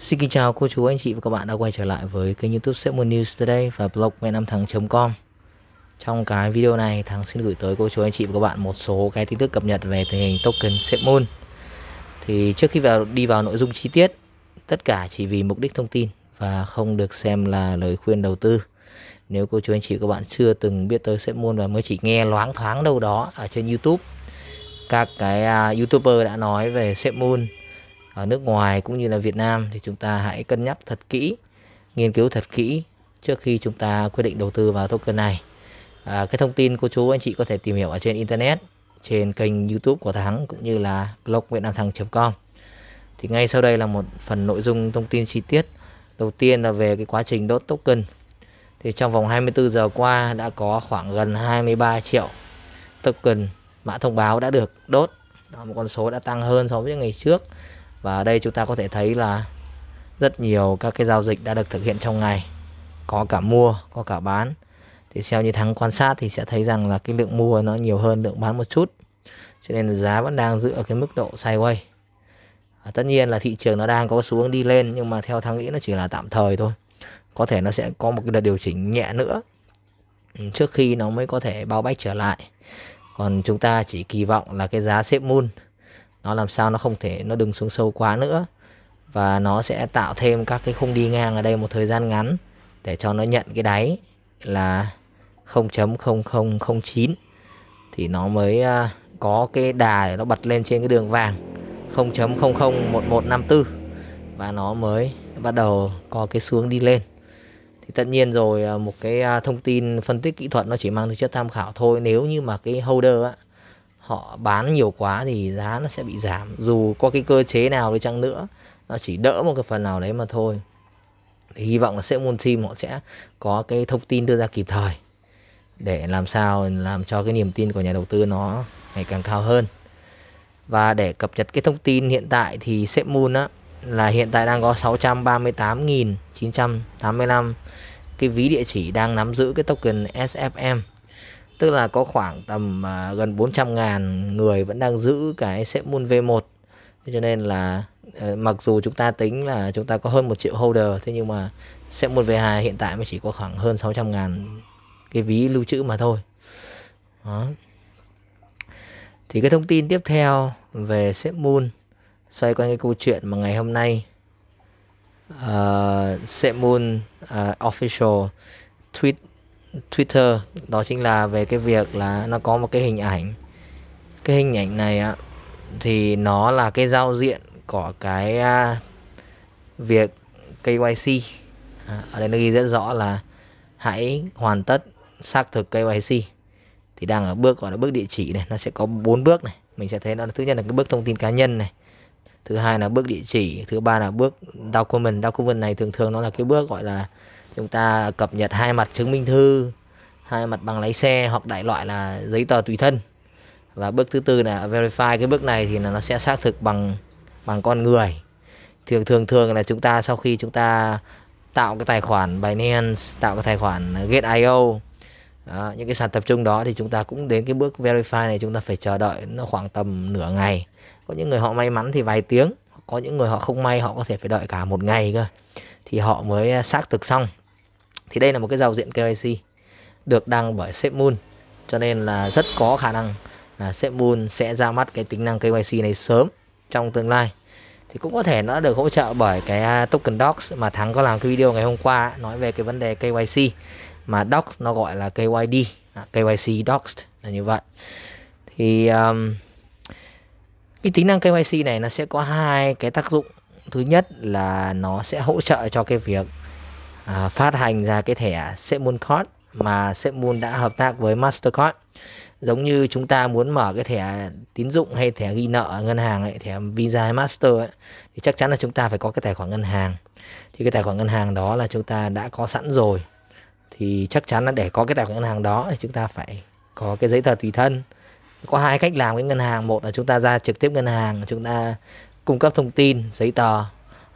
Xin kính chào cô chú, anh chị và các bạn đã quay trở lại với kênh youtube Sepmon News Today và blog ngày 5 tháng.com Trong cái video này, Thắng xin gửi tới cô chú, anh chị và các bạn một số cái tin tức cập nhật về tình hình token Sepmon Thì trước khi vào đi vào nội dung chi tiết, tất cả chỉ vì mục đích thông tin và không được xem là lời khuyên đầu tư Nếu cô chú, anh chị và các bạn chưa từng biết tới Sepmon và mới chỉ nghe loáng thoáng đâu đó ở trên youtube các cái uh, youtuber đã nói về Sepmon ở nước ngoài cũng như là Việt Nam thì chúng ta hãy cân nhắc thật kỹ, nghiên cứu thật kỹ trước khi chúng ta quyết định đầu tư vào token này. À, cái thông tin cô chú anh chị có thể tìm hiểu ở trên internet, trên kênh YouTube của Thắng cũng như là blog nam thắng com Thì ngay sau đây là một phần nội dung thông tin chi tiết. Đầu tiên là về cái quá trình đốt token. Thì trong vòng 24 giờ qua đã có khoảng gần 23 triệu token mã thông báo đã được đốt. Đó, một con số đã tăng hơn so với ngày trước và ở đây chúng ta có thể thấy là rất nhiều các cái giao dịch đã được thực hiện trong ngày. Có cả mua, có cả bán. Thì theo như Thắng quan sát thì sẽ thấy rằng là cái lượng mua nó nhiều hơn lượng bán một chút. Cho nên là giá vẫn đang giữ ở cái mức độ sideways. À, tất nhiên là thị trường nó đang có xu hướng đi lên nhưng mà theo Thắng nghĩ nó chỉ là tạm thời thôi. Có thể nó sẽ có một cái đợt điều chỉnh nhẹ nữa ừ, trước khi nó mới có thể bao bách trở lại. Còn chúng ta chỉ kỳ vọng là cái giá xếp moon nó làm sao nó không thể nó đừng xuống sâu quá nữa và nó sẽ tạo thêm các cái khung đi ngang ở đây một thời gian ngắn để cho nó nhận cái đáy là 0.0009 thì nó mới à, có cái đà để nó bật lên trên cái đường vàng 0.001154 và nó mới bắt đầu có cái xuống đi lên thì tất nhiên rồi à, một cái à, thông tin phân tích kỹ thuật nó chỉ mang tính chất tham khảo thôi nếu như mà cái holder á, họ bán nhiều quá thì giá nó sẽ bị giảm dù có cái cơ chế nào đi chăng nữa nó chỉ đỡ một cái phần nào đấy mà thôi thì hy vọng là sẽ môn sim họ sẽ có cái thông tin đưa ra kịp thời để làm sao làm cho cái niềm tin của nhà đầu tư nó ngày càng cao hơn và để cập nhật cái thông tin hiện tại thì sẽ Sepmoon á là hiện tại đang có 638.985 cái ví địa chỉ đang nắm giữ cái token SFM tức là có khoảng tầm uh, gần 400 ngàn người vẫn đang giữ cái Sepmul V1 cho nên là à, mặc dù chúng ta tính là chúng ta có hơn một triệu holder thế nhưng mà Sepmul V2 hiện tại mới chỉ có khoảng hơn 600 ngàn cái ví lưu trữ mà thôi đó thì cái thông tin tiếp theo về Sepmul xoay quanh cái câu chuyện mà ngày hôm nay uh, Sepmul uh, official tweet Twitter đó chính là về cái việc là nó có một cái hình ảnh cái hình ảnh này á thì nó là cái giao diện của cái uh, việc KYC à, ở đây nó ghi rất rõ là hãy hoàn tất xác thực KYC thì đang ở bước gọi là bước địa chỉ này nó sẽ có bốn bước này mình sẽ thấy nó thứ nhất là cái bước thông tin cá nhân này thứ hai là bước địa chỉ thứ ba là bước document document này thường thường nó là cái bước gọi là chúng ta cập nhật hai mặt chứng minh thư hai mặt bằng lái xe hoặc đại loại là giấy tờ tùy thân và bước thứ tư là verify cái bước này thì là nó sẽ xác thực bằng bằng con người thường thường thường là chúng ta sau khi chúng ta tạo cái tài khoản Binance tạo cái tài khoản Gate.io đó, những cái sàn tập trung đó thì chúng ta cũng đến cái bước verify này chúng ta phải chờ đợi nó khoảng tầm nửa ngày có những người họ may mắn thì vài tiếng có những người họ không may họ có thể phải đợi cả một ngày cơ thì họ mới xác thực xong thì đây là một cái giao diện KYC được đăng bởi SafeMoon cho nên là rất có khả năng là SafeMoon sẽ ra mắt cái tính năng KYC này sớm trong tương lai thì cũng có thể nó được hỗ trợ bởi cái à, token docs mà thắng có làm cái video ngày hôm qua nói về cái vấn đề KYC mà docs nó gọi là KYD à, KYC docs là như vậy thì um, cái tính năng KYC này nó sẽ có hai cái tác dụng thứ nhất là nó sẽ hỗ trợ cho cái việc À, phát hành ra cái thẻ Sepmon Card mà Sepmon đã hợp tác với Mastercard giống như chúng ta muốn mở cái thẻ tín dụng hay thẻ ghi nợ ở ngân hàng ấy, thẻ Visa hay Master ấy, thì chắc chắn là chúng ta phải có cái tài khoản ngân hàng. Thì cái tài khoản ngân hàng đó là chúng ta đã có sẵn rồi. Thì chắc chắn là để có cái tài khoản ngân hàng đó thì chúng ta phải có cái giấy tờ tùy thân. Có hai cách làm với ngân hàng, một là chúng ta ra trực tiếp ngân hàng, chúng ta cung cấp thông tin, giấy tờ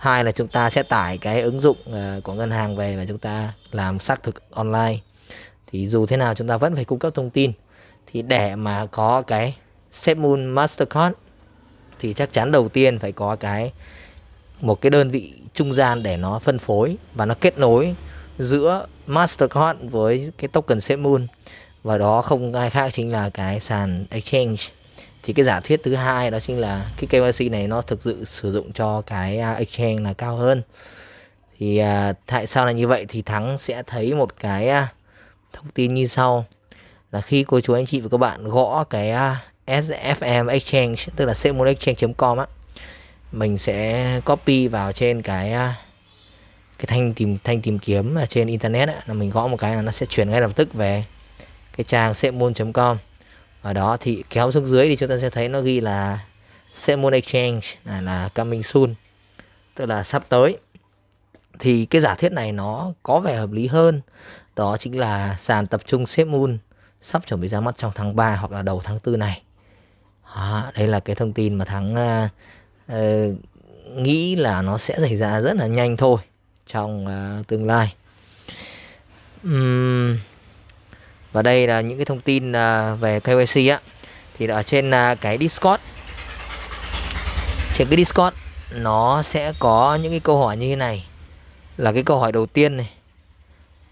hai là chúng ta sẽ tải cái ứng dụng ờ, của ngân hàng về và chúng ta làm xác thực online thì dù thế nào chúng ta vẫn phải cung cấp thông tin thì để mà có cái SafeMoon Mastercard thì chắc chắn đầu tiên phải có cái một cái đơn vị trung gian để nó phân phối và nó kết nối giữa Mastercard với cái token SafeMoon và đó không ai khác chính là cái sàn exchange thì cái giả thuyết thứ hai đó chính là cái KYC này nó thực sự sử dụng cho cái à, exchange là cao hơn thì à, tại sao là như vậy thì thắng sẽ thấy một cái à, thông tin như sau là khi cô chú anh chị và các bạn gõ cái à, SFM exchange tức là sexmolexchange.com á mình sẽ copy vào trên cái à, cái thanh tìm thanh tìm kiếm ở trên internet á, là mình gõ một cái là nó sẽ chuyển ngay lập tức về cái trang sexmol.com và đó thì kéo xuống dưới thì chúng ta sẽ thấy nó ghi là Semon Exchange là, là coming soon tức là sắp tới thì cái giả thiết này nó có vẻ hợp lý hơn đó chính là sàn tập trung Sepmoon sắp chuẩn bị ra mắt trong tháng 3 hoặc là đầu tháng 4 này đó, đây là cái thông tin mà thắng uh, nghĩ là nó sẽ xảy ra rất là nhanh thôi trong uh, tương lai um, và đây là những cái thông tin à, về KYC á thì ở trên à, cái Discord trên cái Discord nó sẽ có những cái câu hỏi như thế này là cái câu hỏi đầu tiên này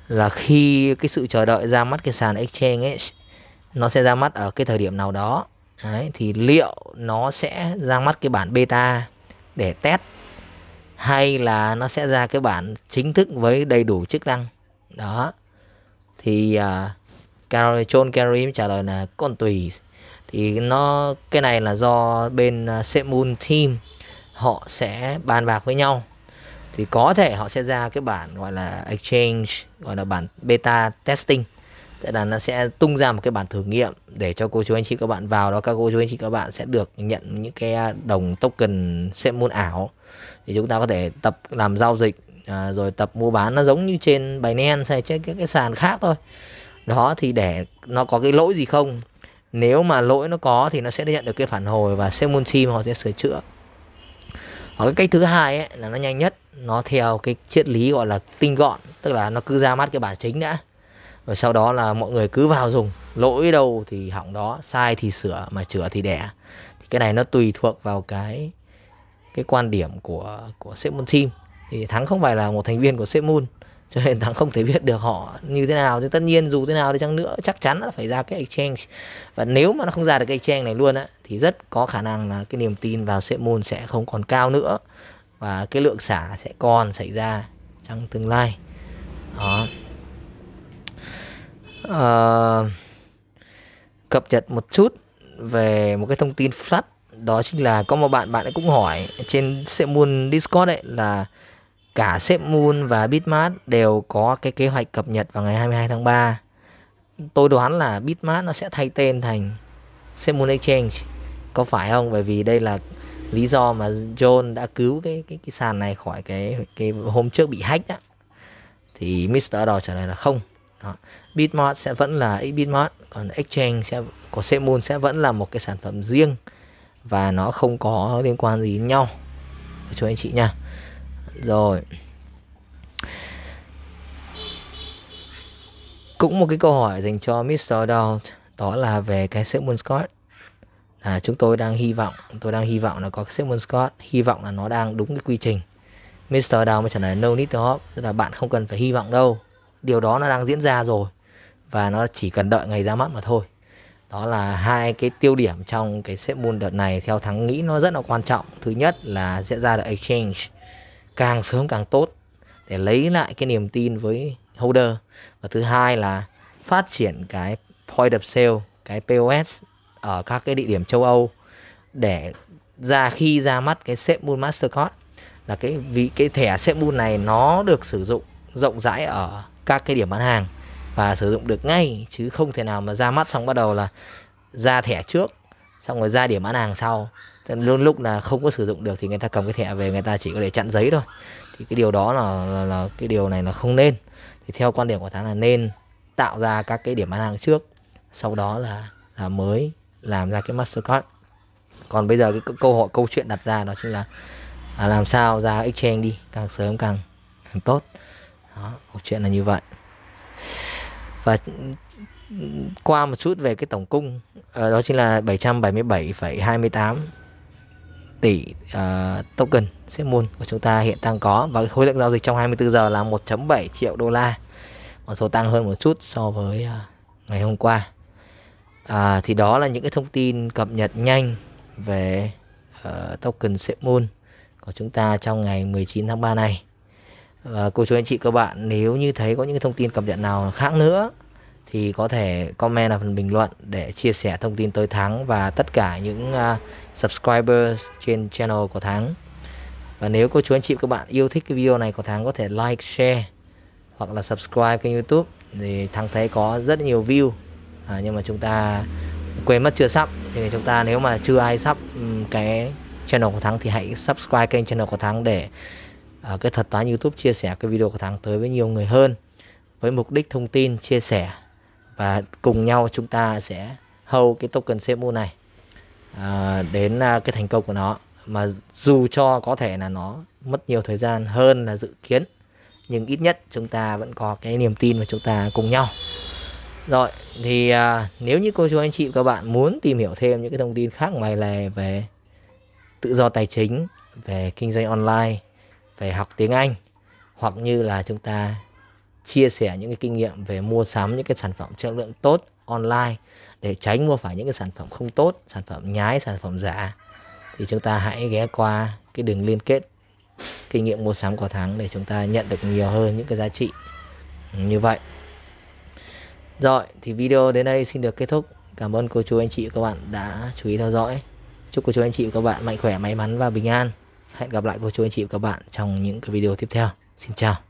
là khi cái sự chờ đợi ra mắt cái sàn exchange ấy nó sẽ ra mắt ở cái thời điểm nào đó Đấy, thì liệu nó sẽ ra mắt cái bản beta để test hay là nó sẽ ra cái bản chính thức với đầy đủ chức năng đó thì à, Carol, John Kerry trả lời là còn tùy thì nó cái này là do bên à, Set Team họ sẽ bàn bạc với nhau thì có thể họ sẽ ra cái bản gọi là exchange gọi là bản beta testing tức là nó sẽ tung ra một cái bản thử nghiệm để cho cô chú anh chị các bạn vào đó các cô chú anh chị các bạn sẽ được nhận những cái đồng token xem ảo thì chúng ta có thể tập làm giao dịch à, rồi tập mua bán nó giống như trên Binance hay trên các cái sàn khác thôi đó thì để nó có cái lỗi gì không nếu mà lỗi nó có thì nó sẽ nhận được cái phản hồi và Segmon team họ sẽ sửa chữa hoặc cái cách thứ hai ấy, là nó nhanh nhất nó theo cái triết lý gọi là tinh gọn tức là nó cứ ra mắt cái bản chính đã rồi sau đó là mọi người cứ vào dùng lỗi đâu thì hỏng đó sai thì sửa mà chữa thì đẻ thì cái này nó tùy thuộc vào cái cái quan điểm của của Segmon team thì thắng không phải là một thành viên của Segmon cho nên thắng không thể biết được họ như thế nào thì tất nhiên dù thế nào đi chăng nữa chắc chắn là phải ra cái exchange và nếu mà nó không ra được cái exchange này luôn á thì rất có khả năng là cái niềm tin vào môn sẽ không còn cao nữa và cái lượng xả sẽ còn xảy ra trong tương lai đó à, cập nhật một chút về một cái thông tin flash đó chính là có một bạn bạn ấy cũng hỏi trên môn discord ấy là Cả SafeMoon và Bitmart đều có cái kế hoạch cập nhật vào ngày 22 tháng 3. Tôi đoán là Bitmart nó sẽ thay tên thành SafeMoon Exchange. Có phải không? Bởi vì đây là lý do mà John đã cứu cái cái cái sàn này khỏi cái cái hôm trước bị hack đó. Thì Mr. Đỏ trả lời là không. Đó. Bitmart sẽ vẫn là Bitmart, còn Exchange sẽ của SafeMoon sẽ vẫn là một cái sản phẩm riêng và nó không có liên quan gì đến nhau. Cho anh chị nha rồi cũng một cái câu hỏi dành cho Mr. Dow đó là về cái Sigmund Scott là chúng tôi đang hy vọng tôi đang hy vọng là có cái Sigmund Scott hy vọng là nó đang đúng cái quy trình Mr. Dow mới trả lời no need to hope tức là bạn không cần phải hy vọng đâu điều đó nó đang diễn ra rồi và nó chỉ cần đợi ngày ra mắt mà thôi đó là hai cái tiêu điểm trong cái xếp môn đợt này theo thắng nghĩ nó rất là quan trọng thứ nhất là sẽ ra được exchange càng sớm càng tốt để lấy lại cái niềm tin với holder và thứ hai là phát triển cái point of sale cái POS ở các cái địa điểm châu Âu để ra khi ra mắt cái Sepmul Mastercard là cái vì cái thẻ Sepmul này nó được sử dụng rộng rãi ở các cái điểm bán hàng và sử dụng được ngay chứ không thể nào mà ra mắt xong bắt đầu là ra thẻ trước xong rồi ra điểm bán hàng sau lúc lúc là không có sử dụng được thì người ta cầm cái thẻ về người ta chỉ có để chặn giấy thôi thì cái điều đó là, là, là cái điều này là không nên thì theo quan điểm của thắng là nên tạo ra các cái điểm bán hàng trước sau đó là là mới làm ra cái mastercard còn bây giờ cái câu hỏi câu chuyện đặt ra đó chính là à, làm sao ra exchange đi càng sớm càng, càng tốt đó, câu chuyện là như vậy và qua một chút về cái tổng cung ờ, đó chính là 777,28 tỷ uh, token Setmoon của chúng ta hiện đang có và khối lượng giao dịch trong 24 giờ là 1.7 triệu đô la con số tăng hơn một chút so với uh, ngày hôm qua à, thì đó là những cái thông tin cập nhật nhanh về uh, token Setmoon của chúng ta trong ngày 19 tháng 3 này và cô chú anh chị các bạn nếu như thấy có những thông tin cập nhật nào khác nữa thì có thể comment ở phần bình luận để chia sẻ thông tin tới Thắng và tất cả những uh, subscribers trên channel của Thắng. Và nếu cô chú anh chị các bạn yêu thích cái video này của Thắng có thể like, share hoặc là subscribe kênh YouTube thì Thắng thấy có rất nhiều view. À, nhưng mà chúng ta quên mất chưa sắp thì chúng ta nếu mà chưa ai sắp cái channel của Thắng thì hãy subscribe kênh channel của Thắng để uh, cái thật toán YouTube chia sẻ cái video của Thắng tới với nhiều người hơn với mục đích thông tin chia sẻ và cùng nhau chúng ta sẽ hầu cái token CMO này à, đến à, cái thành công của nó mà dù cho có thể là nó mất nhiều thời gian hơn là dự kiến nhưng ít nhất chúng ta vẫn có cái niềm tin và chúng ta cùng nhau rồi thì à, nếu như cô chú anh chị và các bạn muốn tìm hiểu thêm những cái thông tin khác ngoài lề về tự do tài chính về kinh doanh online về học tiếng Anh hoặc như là chúng ta chia sẻ những cái kinh nghiệm về mua sắm những cái sản phẩm chất lượng tốt online để tránh mua phải những cái sản phẩm không tốt, sản phẩm nhái, sản phẩm giả thì chúng ta hãy ghé qua cái đường liên kết kinh nghiệm mua sắm của tháng để chúng ta nhận được nhiều hơn những cái giá trị như vậy. Rồi thì video đến đây xin được kết thúc. Cảm ơn cô chú anh chị và các bạn đã chú ý theo dõi. Chúc cô chú anh chị và các bạn mạnh khỏe, may mắn và bình an. Hẹn gặp lại cô chú anh chị và các bạn trong những cái video tiếp theo. Xin chào.